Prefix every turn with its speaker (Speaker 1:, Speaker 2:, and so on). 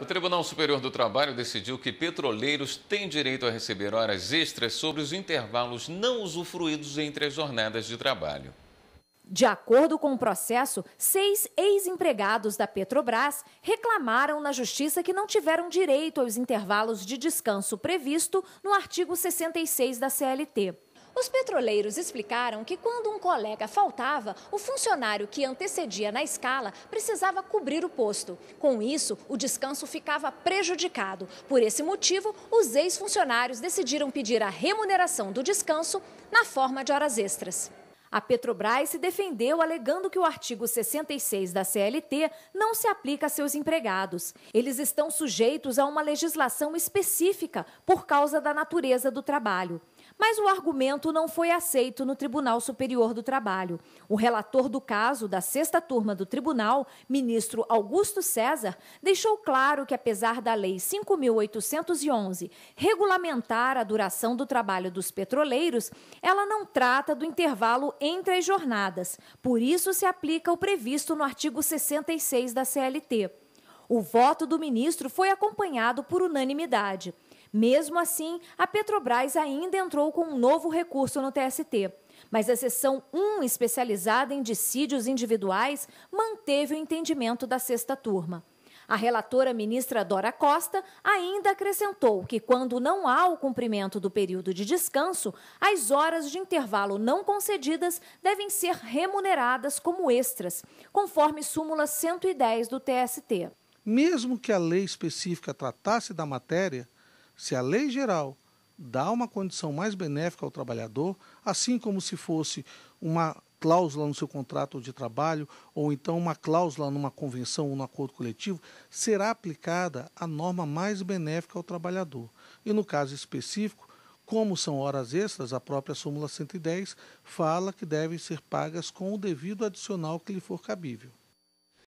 Speaker 1: O Tribunal Superior do Trabalho decidiu que petroleiros têm direito a receber horas extras sobre os intervalos não usufruídos entre as jornadas de trabalho.
Speaker 2: De acordo com o processo, seis ex-empregados da Petrobras reclamaram na Justiça que não tiveram direito aos intervalos de descanso previsto no artigo 66 da CLT. Os petroleiros explicaram que quando um colega faltava, o funcionário que antecedia na escala precisava cobrir o posto. Com isso, o descanso ficava prejudicado. Por esse motivo, os ex-funcionários decidiram pedir a remuneração do descanso na forma de horas extras. A Petrobras se defendeu alegando que o artigo 66 da CLT não se aplica a seus empregados. Eles estão sujeitos a uma legislação específica por causa da natureza do trabalho. Mas o argumento não foi aceito no Tribunal Superior do Trabalho. O relator do caso da sexta turma do tribunal, ministro Augusto César, deixou claro que, apesar da Lei 5.811 regulamentar a duração do trabalho dos petroleiros, ela não trata do intervalo entre as jornadas. Por isso, se aplica o previsto no artigo 66 da CLT. O voto do ministro foi acompanhado por unanimidade. Mesmo assim, a Petrobras ainda entrou com um novo recurso no TST. Mas a seção 1, especializada em dissídios individuais, manteve o entendimento da sexta turma. A relatora ministra Dora Costa ainda acrescentou que, quando não há o cumprimento do período de descanso, as horas de intervalo não concedidas devem ser remuneradas como extras, conforme súmula 110 do TST. Mesmo que
Speaker 1: a lei específica tratasse da matéria, se a lei geral dá uma condição mais benéfica ao trabalhador, assim como se fosse uma cláusula no seu contrato de trabalho ou então uma cláusula numa convenção ou num acordo coletivo, será aplicada a norma mais benéfica ao trabalhador. E no caso específico, como são horas extras, a própria súmula 110 fala que devem ser pagas com o devido adicional que lhe for cabível.